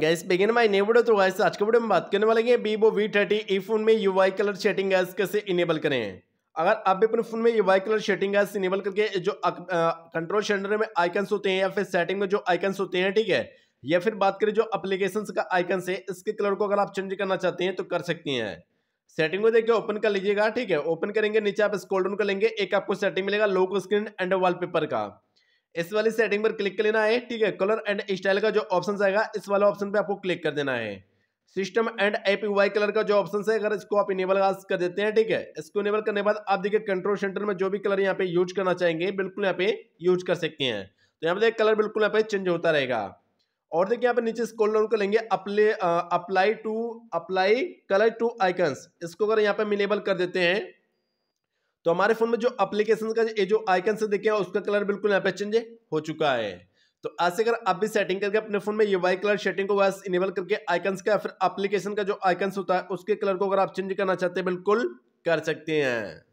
gas begin my new video तो guys आज के वीडियो में बात करने वाले हैं Vivo V thirty e phone में यूआई कलर शेडिंग गैस कैसे इनेबल करें अगर आप भी अपने फोन में UI colour shading guys enable करके जो कंट्रोल शेडर में आइकन्स होते हैं या फिर सेटिंग में जो आइकन्स होते हैं ठीक है या फिर बात करें जो अप्लीकेशन का आइकन से इसके कलर को अगर आप चेंज करना चाहते हैं तो कर सकती हैं सेटिंग को देखिए ओपन कर लीजिएगा ठीक है ओपन करेंगे नीचे आप स्कोल्डन कर लेंगे एक आपको सेटिंग मिलेगा लोक स्क्रीन एंड वॉलपेपर का इस वाली सेटिंग पर क्लिक कर लेना है ठीक है कलर एंड स्टाइल का जो ऑप्शन आएगा इस वाला ऑप्शन पे आपको क्लिक कर देना है system and apply colour का जो ऑप्शन है अगर इसको आप इनेबल कर देते हैं ठीक है इसको इनेबल करने के बाद आप देखिए कंट्रोल सेंटर में जो भी कलर यहाँ पे यूज करना चाहेंगे बिल्कुल यहाँ पे यूज कर सकते हैं तो यहाँ पे देखिए कलर बिल्कुल यहाँ पे चेंज होता रहेगा और देखिए यहाँ पे नीचे स्कोल डाउन कर लेंगे apply apply to apply colour to icons इसको अगर यहाँ पे इनेबल कर देते हैं तो हमारे फोन में जो अप्लीकेशन का ये जो आइकन से देखे उसका कलर बिल्कुल यहाँ पे चेंज हो चुका है तो ऐसे अगर आप भी सेटिंग करके अपने फोन में ये वाई कलर सेटिंग को वैस इनेबल करके आइकन्स का फिर एप्लीकेशन का जो आइकन्स होता है उसके कलर को अगर आप चेंज करना चाहते हैं बिल्कुल कर सकते हैं